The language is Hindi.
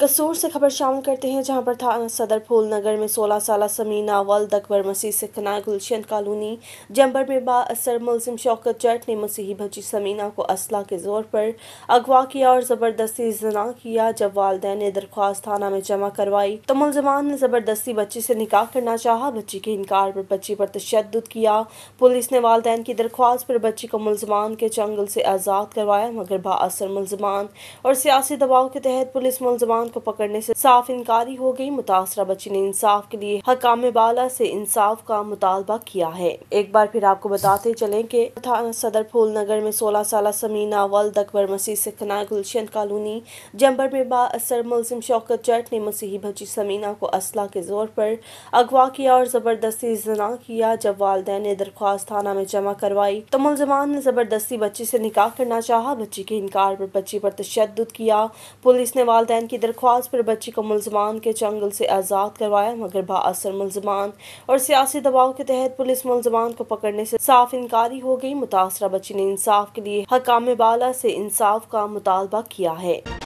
कसूर से खबर शामिल करते हैं जहां पर था सदर फूल नगर में 16 साल समीना अवल अकबर मसीह से खना गुलशन कॉलोनी जंबर में बासर मुलिम शौकत जट ने मसीही बची समीना को असला के जोर पर अगवा किया और ज़बरदस्ती जना किया जब वालदे ने दरख्वास्त थाना में जमा करवाई तो मुलजमान ने ज़बरदस्ती बच्ची से निकाह करना चाहा बच्ची के इनकार पर बच्ची पर तशद किया पुलिस ने वालदे की दरख्वास्त पर बच्ची को मुलजमान के चंगल से आज़ाद करवाया मगर बासर मुलजमान और सियासी दबाव के तहत पुलिस मुलजमान को पकड़ने से साफ इनकारी हो गई मुतासरा बच्ची ने इंसाफ के लिए हकाम बाला से इंसाफ का मुतालबा किया है एक बार फिर आपको बताते चले के थाना सदर फूल नगर में सोलह साल समीना वल्द अकबर मसीह से खना गुलशन कॉलोनी जम्बर में बासर मुलिम शौकत जट ने मसीही बच्ची समीना को असला के जोर पर अगवा किया और जबरदस्ती जना किया जब वालदे ने दरख्वास्त थाना में जमा करवाई तो मुलजमान ने जबरदस्ती बच्ची से निकाह करना चाहा बच्ची के इनकार पर बच्ची पर तशद किया पुलिस ने वालदेन की दरख्वा दरख्वास्त पर बच्ची को मुलजमान के चंगल से आज़ाद करवाया मगर बासर मुलजमान और सियासी दबाव के तहत पुलिस मुलजमान को पकड़ने से साफ इनकारी हो गई मुतासरा बच्ची ने इंसाफ के लिए हकाम बाला से इंसाफ का मुतालबा किया है